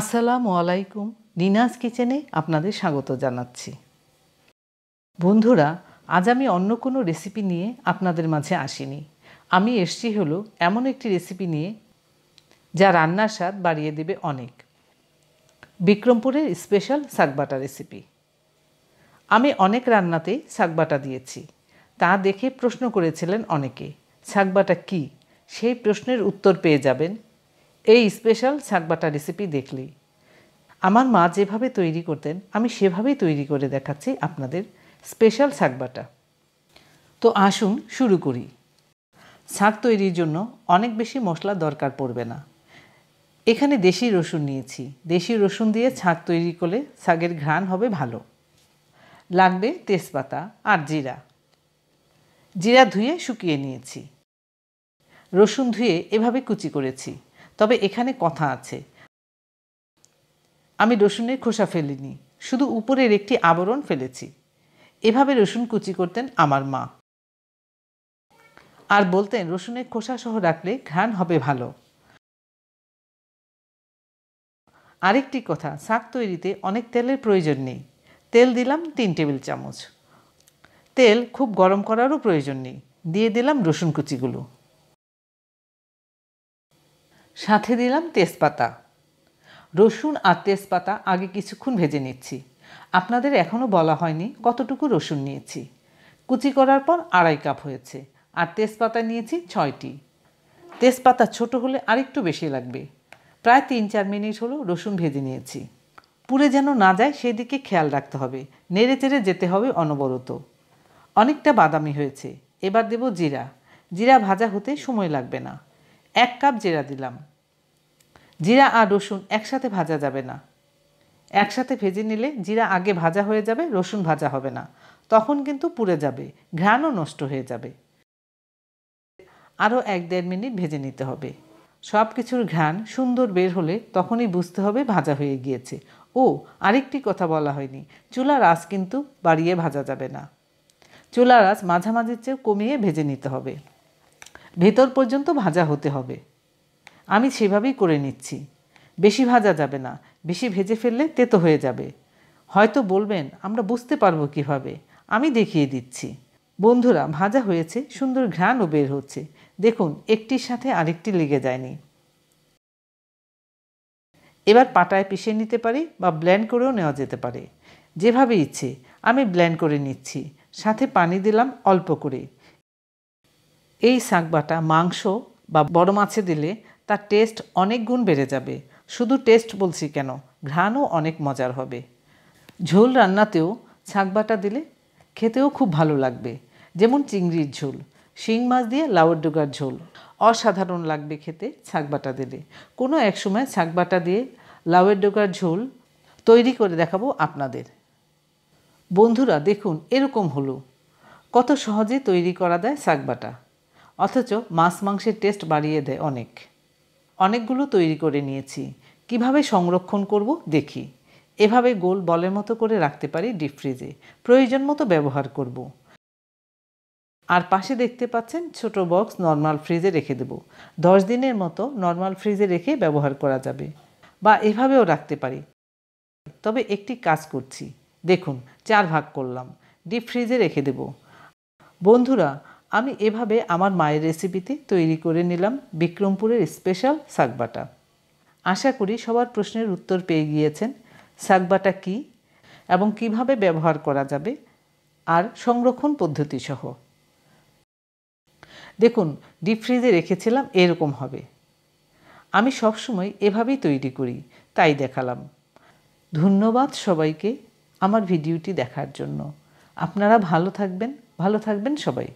আসসালামু আলাইকুম নিনাজ কিচেনে আপনাদের স্বাগত জানাচ্ছি বন্ধুরা আজ আমি অন্য কোনো রেসিপি নিয়ে আপনাদের মাঝে আসিনি আমি এসছি হলো এমন একটি রেসিপি নিয়ে যা রান্নার স্বাদ বাড়িয়ে দেবে অনেক বিক্রমপুরের স্পেশাল শাকবাটা রেসিপি আমি অনেক রান্নাতেই শাকবাটা দিয়েছি তা দেখে প্রশ্ন করেছিলেন অনেকে শাকবাটা কি সেই প্রশ্নের উত্তর পেয়ে যাবেন এই স্পেশাল শাকবাটা রেসিপি দেখলি আমার মা যেভাবে তৈরি করতেন আমি সেভাবেই তৈরি করে দেখাচ্ছি আপনাদের স্পেশাল শাকবাটা তো আসুন শুরু করি শাক তৈরির জন্য অনেক বেশি মশলা দরকার পড়বে না এখানে দেশি রসুন নিয়েছি দেশি রসুন দিয়ে ছাঁক তৈরি করলে শাকের ঘ্রাণ হবে ভালো লাগবে তেজপাতা আর জিরা জিরা ধুয়ে শুকিয়ে নিয়েছি রসুন ধুয়ে এভাবে কুচি করেছি তবে এখানে কথা আছে আমি রসুনের খোসা ফেলিনি শুধু উপরের একটি আবরণ ফেলেছি এভাবে রসুন কুচি করতেন আমার মা আর বলতেন রসুনের খোসা সহ রাখলে ঘ্রাণ হবে ভালো আরেকটি কথা শাক তৈরিতে অনেক তেলের প্রয়োজন নেই তেল দিলাম তিন টেবিল চামচ তেল খুব গরম করারও প্রয়োজন নেই দিয়ে দিলাম রসুন কুচিগুলো সাথে দিলাম তেজপাতা রসুন আর তেজপাতা আগে কিছুক্ষণ ভেজে নিচ্ছি আপনাদের এখনও বলা হয়নি কতটুকু রসুন নিয়েছি কুচি করার পর আড়াই কাপ হয়েছে আর তেজপাতা নিয়েছি ছয়টি তেজপাতা ছোট হলে আরেকটু বেশি লাগবে প্রায় তিন চার মিনিট হলো রসুন ভেজে নিয়েছি পুড়ে যেন না যায় সেদিকে খেয়াল রাখতে হবে নেড়ে চেড়ে যেতে হবে অনবরত অনেকটা বাদামি হয়েছে এবার দেব জিরা জিরা ভাজা হতে সময় লাগবে না এক কাপ জিরা দিলাম জিরা আর রসুন একসাথে ভাজা যাবে না একসাথে ভেজে নিলে জিরা আগে ভাজা হয়ে যাবে রসুন ভাজা হবে না তখন কিন্তু পুড়ে যাবে ঘ্রাণও নষ্ট হয়ে যাবে আরও এক দেড় মিনিট ভেজে নিতে হবে সব কিছুর ঘ্রাণ সুন্দর বের হলে তখনই বুঝতে হবে ভাজা হয়ে গিয়েছে ও আরেকটি কথা বলা হয়নি চুলার আঁচ কিন্তু বাড়িয়ে ভাজা যাবে না চুলার আঁচ মাঝামাঝির চেয়ে কমিয়ে ভেজে নিতে হবে ভেতর পর্যন্ত ভাজা হতে হবে আমি সেভাবেই করে নিচ্ছি বেশি ভাজা যাবে না বেশি ভেজে ফেললে তেতো হয়ে যাবে হয়তো বলবেন আমরা বুঝতে পারবো কিভাবে আমি দেখিয়ে দিচ্ছি বন্ধুরা ভাজা হয়েছে সুন্দর ঘ্রাণও বের হচ্ছে দেখুন একটির সাথে আরেকটি লেগে যায়নি এবার পাটায় পিষে নিতে পারি বা ব্ল্যান্ড করেও নেওয়া যেতে পারে যেভাবে ইচ্ছে আমি ব্ল্যান্ড করে নিচ্ছি সাথে পানি দিলাম অল্প করে এই সাকবাটা মাংস বা বড় মাছে দিলে তার টেস্ট অনেক গুণ বেড়ে যাবে শুধু টেস্ট বলছি কেন ঘ্রাণও অনেক মজার হবে ঝোল রান্নাতেও ছাকবাটা দিলে খেতেও খুব ভালো লাগবে যেমন চিংড়ির ঝোল শিং মাছ দিয়ে লাউর ডুগার ঝোল অসাধারণ লাগবে খেতে ছাকবাটা দিলে কোনো এক সময় ছাকবাটা দিয়ে লাউয়ের ডোগার ঝোল তৈরি করে দেখাবো আপনাদের বন্ধুরা দেখুন এরকম হলো কত সহজে তৈরি করা যায় শাকবাটা অথচ মাছ মাংসের টেস্ট বাড়িয়ে দেয় অনেক অনেকগুলো তৈরি করে নিয়েছি কিভাবে সংরক্ষণ করব দেখি এভাবে গোল বলের মতো করে রাখতে পারি ডিপ ফ্রিজে প্রয়োজন মতো ব্যবহার করব আর পাশে দেখতে পাচ্ছেন ছোট বক্স নর্মাল ফ্রিজে রেখে দেব দশ দিনের মতো নর্মাল ফ্রিজে রেখে ব্যবহার করা যাবে বা এভাবেও রাখতে পারি তবে একটি কাজ করছি দেখুন চার ভাগ করলাম ডিপ ফ্রিজে রেখে দেব বন্ধুরা আমি এভাবে আমার মায়ের রেসিপিতে তৈরি করে নিলাম বিক্রমপুরের স্পেশাল শাকবাটা আশা করি সবার প্রশ্নের উত্তর পেয়ে গিয়েছেন শাকবাটা কি এবং কিভাবে ব্যবহার করা যাবে আর সংরক্ষণ পদ্ধতি সহ দেখুন ডিপ ফ্রিজে রেখেছিলাম এরকম হবে আমি সবসময় এভাবেই তৈরি করি তাই দেখালাম ধন্যবাদ সবাইকে আমার ভিডিওটি দেখার জন্য আপনারা ভালো থাকবেন ভালো থাকবেন সবাই